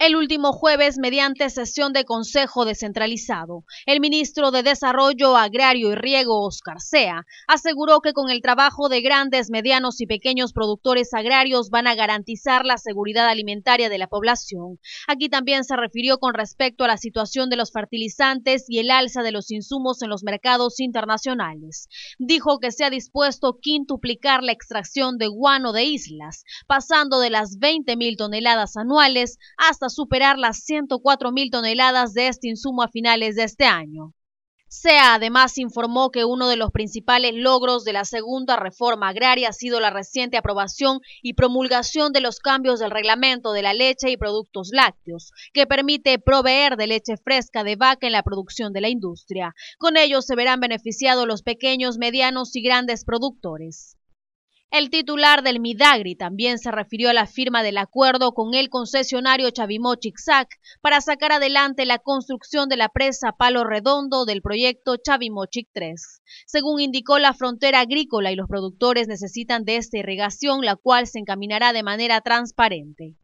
El último jueves, mediante sesión de Consejo Descentralizado, el ministro de Desarrollo Agrario y Riego, Oscar Sea, aseguró que con el trabajo de grandes, medianos y pequeños productores agrarios van a garantizar la seguridad alimentaria de la población. Aquí también se refirió con respecto a la situación de los fertilizantes y el alza de los insumos en los mercados internacionales. Dijo que se ha dispuesto quintuplicar la extracción de guano de islas, pasando de las mil toneladas anuales hasta superar las 104 mil toneladas de este insumo a finales de este año. SEA además informó que uno de los principales logros de la segunda reforma agraria ha sido la reciente aprobación y promulgación de los cambios del reglamento de la leche y productos lácteos, que permite proveer de leche fresca de vaca en la producción de la industria. Con ello se verán beneficiados los pequeños, medianos y grandes productores. El titular del Midagri también se refirió a la firma del acuerdo con el concesionario Chavimó Sac para sacar adelante la construcción de la presa Palo Redondo del proyecto Chavimó 3. Según indicó la frontera agrícola y los productores necesitan de esta irrigación, la cual se encaminará de manera transparente.